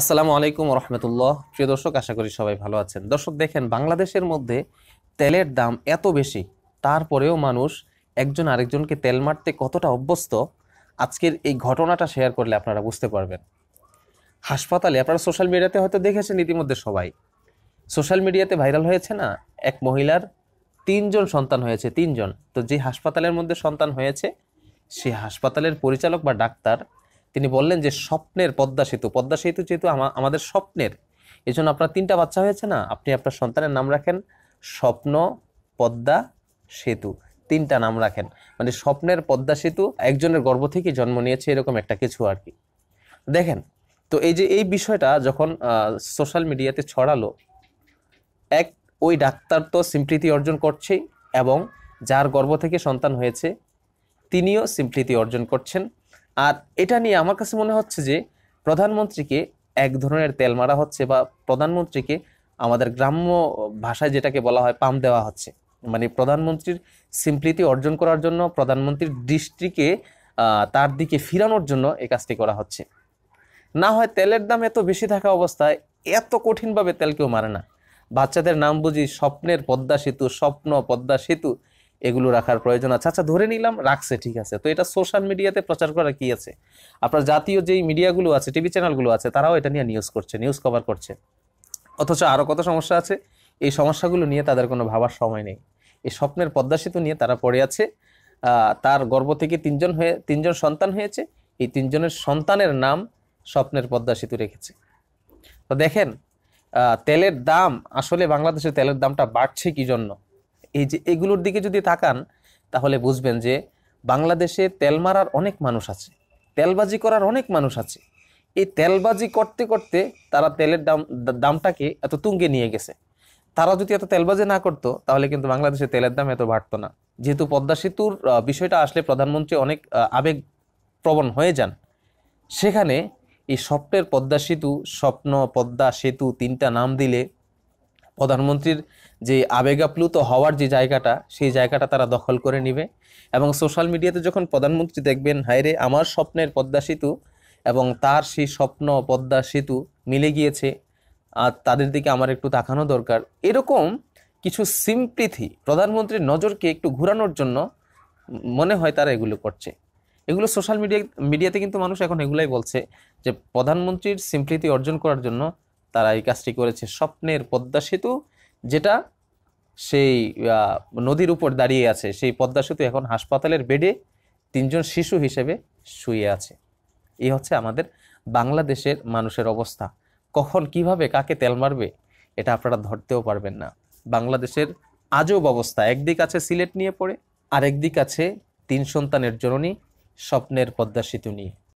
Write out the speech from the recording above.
আসসালামু আলাইকুম রহমতুল্লাহ প্রিয় দর্শক আশা করি সবাই ভালো আছেন দর্শক দেখেন বাংলাদেশের মধ্যে তেলের দাম এত বেশি তারপরেও মানুষ একজন আরেকজনকে তেল মারতে কতটা অভ্যস্ত আজকের এই ঘটনাটা শেয়ার করলে আপনারা বুঝতে পারবেন হাসপাতালে আপনারা সোশ্যাল মিডিয়াতে হয়তো দেখেছেন ইতিমধ্যে সবাই সোশ্যাল মিডিয়াতে ভাইরাল হয়েছে না এক মহিলার তিনজন সন্তান হয়েছে তিনজন তো যে হাসপাতালের মধ্যে সন্তান হয়েছে সে হাসপাতালের পরিচালক বা ডাক্তার তিনি বললেন যে স্বপ্নের পদ্মা সেতু পদ্মা সেতু যেহেতু আমাদের স্বপ্নের এই জন্য আপনার তিনটা বাচ্চা হয়েছে না আপনি আপনার সন্তানের নাম রাখেন স্বপ্ন পদ্মা সেতু তিনটা নাম রাখেন মানে স্বপ্নের পদ্মা সেতু একজনের গর্ব থেকে জন্ম নিয়েছে এরকম একটা কিছু আর কি দেখেন তো এই যে এই বিষয়টা যখন সোশ্যাল মিডিয়াতে ছড়ালো এক ওই ডাক্তার তো সিম্প্রীতি অর্জন করছেই এবং যার গর্ব থেকে সন্তান হয়েছে তিনিও সিম্পৃতি অর্জন করছেন আর এটা নিয়ে আমার কাছে মনে হচ্ছে যে প্রধানমন্ত্রীকে এক ধরনের তেল মারা হচ্ছে বা প্রধানমন্ত্রীকে আমাদের গ্রাম্য ভাষায় যেটাকে বলা হয় পাম দেওয়া হচ্ছে মানে প্রধানমন্ত্রীর সিম্পলিটি অর্জন করার জন্য প্রধানমন্ত্রীর দৃষ্টিকে তার দিকে ফিরানোর জন্য এ কাজটি করা হচ্ছে না হয় তেলের দাম এত বেশি থাকা অবস্থায় এত কঠিনভাবে তেল কেউ মারে না বাচ্চাদের নাম বুঝি স্বপ্নের পদ্মা সেতু স্বপ্ন পদ্মা সেতু এগুলো রাখার প্রয়োজন আছে আচ্ছা ধরে নিলাম রাখছে ঠিক আছে তো এটা সোশ্যাল মিডিয়াতে প্রচার করা কি আছে আপনার জাতীয় যেই মিডিয়াগুলো আছে টিভি চ্যানেলগুলো আছে তারাও এটা নিয়ে নিউজ করছে নিউজ কভার করছে অথচ আরও কত সমস্যা আছে এই সমস্যাগুলো নিয়ে তাদের কোনো ভাবার সময় নেই এই স্বপ্নের পদ্মা সেতু নিয়ে তারা পড়ে আছে তার গর্ব থেকে তিনজন হয়ে তিনজন সন্তান হয়েছে এই তিনজনের সন্তানের নাম স্বপ্নের পদ্মা সেতু রেখেছে তো দেখেন তেলের দাম আসলে বাংলাদেশে তেলের দামটা বাড়ছে কি জন্য এই যে এগুলোর দিকে যদি তাকান তাহলে বুঝবেন যে বাংলাদেশে তেল মারার অনেক মানুষ আছে তেলবাজি করার অনেক মানুষ আছে এই তেলবাজি করতে করতে তারা তেলের দাম দামটাকে এত তুঙ্গে নিয়ে গেছে তারা যদি এত তেলবাজি না করতো তাহলে কিন্তু বাংলাদেশে তেলের দাম এত বাড়তো না যেহেতু পদ্মা সেতুর বিষয়টা আসলে প্রধানমন্ত্রী অনেক আবেগ প্রবণ হয়ে যান সেখানে এই স্বপ্নের পদ্মা সেতু স্বপ্ন পদ্মা সেতু তিনটা নাম দিলে প্রধানমন্ত্রীর যে আবেগাপ্লুত হওয়ার যে জায়গাটা সেই জায়গাটা তারা দখল করে নিবে এবং সোশ্যাল মিডিয়াতে যখন প্রধানমন্ত্রী দেখবেন হায়রে আমার স্বপ্নের পদ্মা সেতু এবং তার সেই স্বপ্ন পদ্মা সেতু মিলে গিয়েছে আর তাদের দিকে আমার একটু তাকানো দরকার এরকম কিছু সিম্প্লিথি প্রধানমন্ত্রীর নজরকে একটু ঘুরানোর জন্য মনে হয় তারা এগুলো করছে এগুলো সোশ্যাল মিডিয়া মিডিয়াতে কিন্তু মানুষ এখন এগুলাই বলছে যে প্রধানমন্ত্রীর সিম্প্লিতি অর্জন করার জন্য তারা এই কাজটি করেছে স্বপ্নের পদ্মা সেতু যেটা সেই নদীর উপর দাঁড়িয়ে আছে সেই পদ্মা সেতু এখন হাসপাতালের বেডে তিনজন শিশু হিসেবে শুয়ে আছে এই হচ্ছে আমাদের বাংলাদেশের মানুষের অবস্থা কখন কিভাবে কাকে তেল মারবে এটা আপনারা ধরতেও পারবেন না বাংলাদেশের আজব অবস্থা একদিক আছে সিলেট নিয়ে পড়ে আরেকদিক আছে তিন সন্তানের জননী স্বপ্নের পদ্মা সেতু নিয়ে